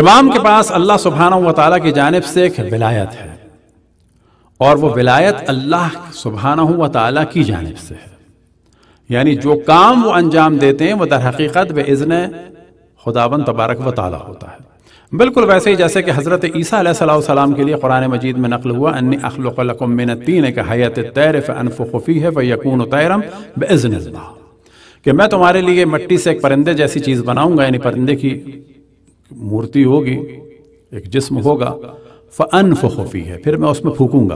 इमाम के पास अल्लाह सुबहाना वाली की जानब से एक विलायत है और वो विलायत अल्लाह सुबहाना व ताली की जानब से है यानी जो काम वो अंजाम देते हैं वह दर हकीकत बेज़न इज़न खुदाबन तबारक व ताली होता है बिल्कुल वैसे ही जैसे कि हज़रत ईसा के लिए क़ुरान मजीद में नकल हुआ अन्य अखलकमिन तीन के हयात तैरफ अनफ़ी है व यकून तैरम बज़न कि मैं तुम्हारे लिए मट्टी से एक परिंदे जैसी चीज़ बनाऊंगा यानी परिंदे की मूर्ति होगी एक जिस्म होगा फ़न फ़ोफी है फिर मैं उसमें फूकूंगा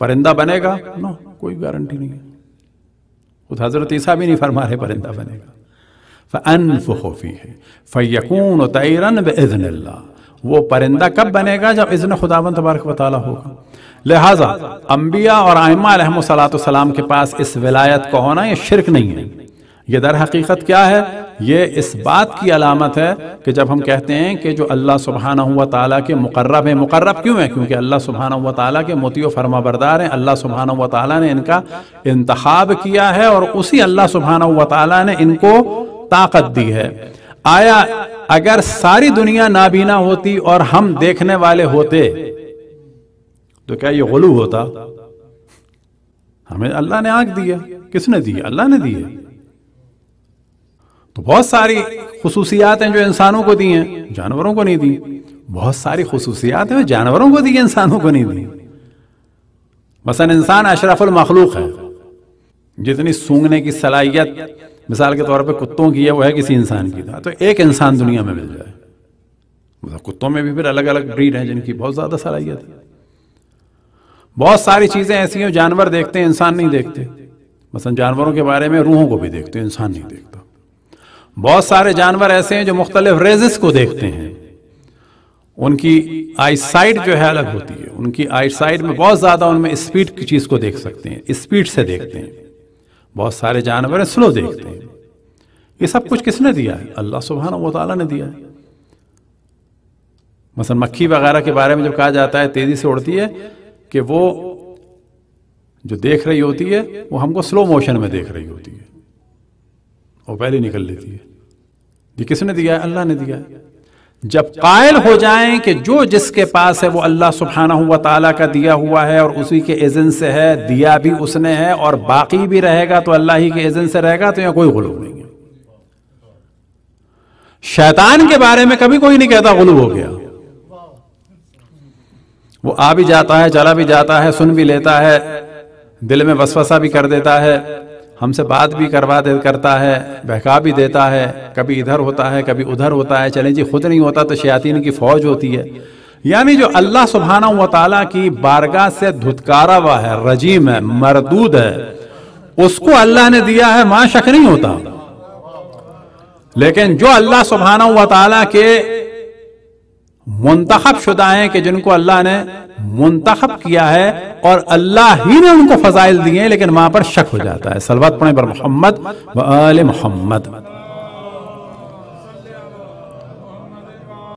परिंदा बनेगा ना कोई गारंटी नहीं है खुद हज़रत ईसा भी नहीं फरमा रहे परिंदा बनेगा फ़न फ़ोफी है फ़ैकून तैरन बज़न वो परिंदा कब बनेगा जब इज़न खुदा तबारक वाली होगा लिहाजा अम्बिया और आयमा सलाम के पास इस विलायत को होना यह शिरक नहीं है ये दर हकीकत क्या है ये इस बात की अलामत है कि जब हम कहते हैं कि जो अल्लाह सुबहाना हुआ ताली के मुकर्रब है मुकर्रब क्यों है क्योंकि अल्लाह सुबहाना हुआ ताली के मोतियो फरमा बरदार हैं अल्लाह सुबहाना हुआ ताली ने इनका इंतखब किया है और उसी अल्लाह सुबहाना हुआ ताली ने इनको ताकत दी है आया अगर सारी दुनिया नाबीना होती और हम देखने वाले होते तो क्या ये गुलू होता हमें अल्लाह ने आंख दी है किसने दी अल्लाह ने दी है तो बहुत सारी खसूसियात हैं जो इंसानों को दी हैं जानवरों को नहीं दी बहुत सारी खसूसियात हैं जानवरों को दी इंसानों को नहीं दी मसन इंसान अशरफुल मखलूक है जितनी सूंघने की सलाहियत मिसाल के तौर पे कुत्तों की है वो है किसी इंसान की था तो एक इंसान दुनिया में मिल जाए मतलब कुत्तों में भी फिर अलग अलग ब्रीड हैं जिनकी बहुत ज़्यादा सलाहियत है बहुत सारी चीज़ें ऐसी हैं जानवर देखते हैं इंसान नहीं देखते मसा जानवरों के बारे में रूहों को भी देखते हैं इंसान नहीं देखता बहुत सारे जानवर ऐसे हैं जो मुख्तलिफ रेजिस को देखते हैं उनकी आईसाइट जो है अलग होती है उनकी आईसाइट में बहुत ज़्यादा उनमें स्पीड की चीज़ को देख सकते हैं स्पीड से देखते हैं बहुत सारे जानवर स्लो देखते हैं ये सब कुछ किसने दिया है अल्लाह सुबहाना व ताली ने दिया है मसलन मक्खी वगैरह के बारे में जो कहा जाता है तेज़ी से उड़ती है कि वो जो देख रही होती है वो हमको स्लो मोशन में देख रही होती है वो पहले निकल लेती है ये किसने दिया है अल्लाह ने दिया है जब कायल हो जाए कि जो जिसके पास है वो अल्लाह सुबहाना हुआ ताला का दिया हुआ है और उसी के एजेंट से है दिया भी उसने है और बाकी भी रहेगा तो अल्लाह ही के एजेंट से रहेगा तो यहाँ कोई गुलूब नहीं है शैतान के बारे में कभी कोई नहीं कहता गुलू हो गया वो आ भी जाता है चला भी जाता है सुन भी लेता है दिल में वसवसा भी कर देता है हमसे बात भी करवा दे करता है बहका भी देता है कभी इधर होता है कभी उधर होता है चले जी खुद नहीं होता तो शयातीन की फौज होती है यानी जो अल्लाह सुबहाना वाली की बारगाह से धुतकारा हुआ है रजीम है मरदूद है उसको अल्लाह ने दिया है मां शक नहीं होता लेकिन जो अल्लाह सुबहाना वाली के मुंतब शुदा हैं कि जिनको अल्लाह ने मुंतब किया है और अल्लाह ही ने उनको फजाइल दिए लेकिन वहां पर शक हो जाता है सलवात पढ़े पर मोहम्मद मोहम्मद